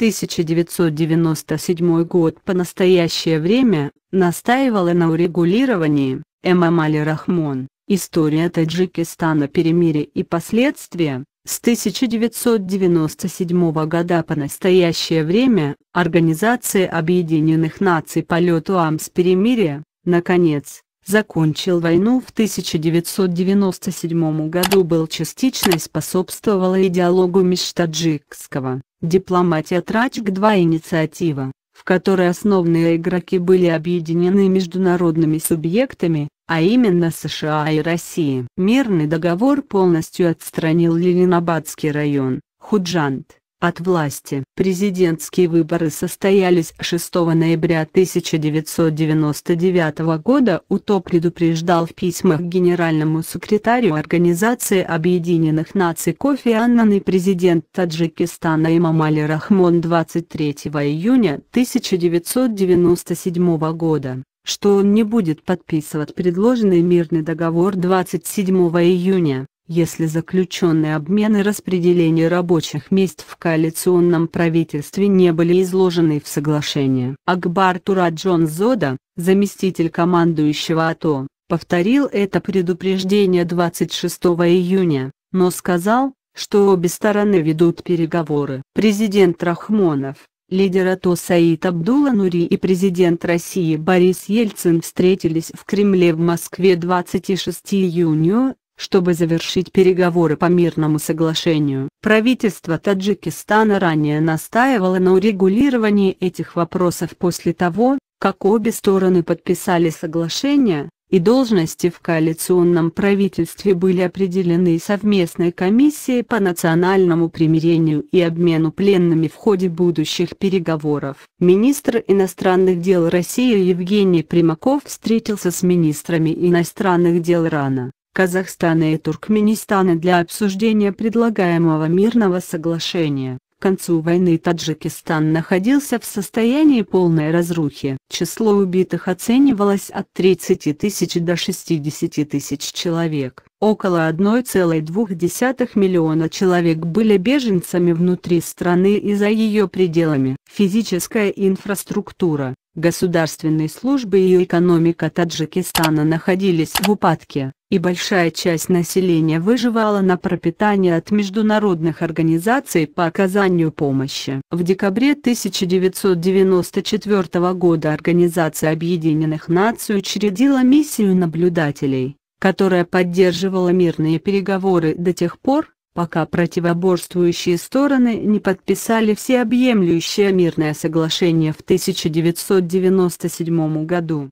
1997 год по настоящее время, настаивала на урегулировании, ММ Али Рахмон, история Таджикистана перемирие и последствия, с 1997 года по настоящее время, Организация Объединенных Наций по лету АМС перемирия, наконец, закончил войну в 1997 году был частично и способствовала идеологу межтаджикского «Дипломатия Трачк-2» инициатива, в которой основные игроки были объединены международными субъектами, а именно США и Россия. Мирный договор полностью отстранил Ленинабадский район, Худжант, от власти. Президентские выборы состоялись 6 ноября 1999 года УТО предупреждал в письмах генеральному секретарю Организации Объединенных Наций Кофи Аннан и президент Таджикистана Имамали Рахмон 23 июня 1997 года что он не будет подписывать предложенный мирный договор 27 июня если заключенные обмены и распределение рабочих мест в коалиционном правительстве не были изложены в соглашении. Акбар Тураджон Зода, заместитель командующего АТО, повторил это предупреждение 26 июня, но сказал, что обе стороны ведут переговоры. Президент Рахмонов, лидер АТО Саид Абдулла Нури и президент России Борис Ельцин встретились в Кремле в Москве 26 июня, чтобы завершить переговоры по мирному соглашению. Правительство Таджикистана ранее настаивало на урегулировании этих вопросов после того, как обе стороны подписали соглашение, и должности в коалиционном правительстве были определены совместной комиссией по национальному примирению и обмену пленными в ходе будущих переговоров. Министр иностранных дел России Евгений Примаков встретился с министрами иностранных дел РАНА. Казахстана и Туркменистана для обсуждения предлагаемого мирного соглашения. К концу войны Таджикистан находился в состоянии полной разрухи. Число убитых оценивалось от 30 тысяч до 60 тысяч человек. Около 1,2 миллиона человек были беженцами внутри страны и за ее пределами. Физическая инфраструктура, государственные службы и экономика Таджикистана находились в упадке, и большая часть населения выживала на пропитание от международных организаций по оказанию помощи. В декабре 1994 года Организация Объединенных Наций учредила миссию наблюдателей, которая поддерживала мирные переговоры до тех пор, пока противоборствующие стороны не подписали всеобъемлющее мирное соглашение в 1997 году.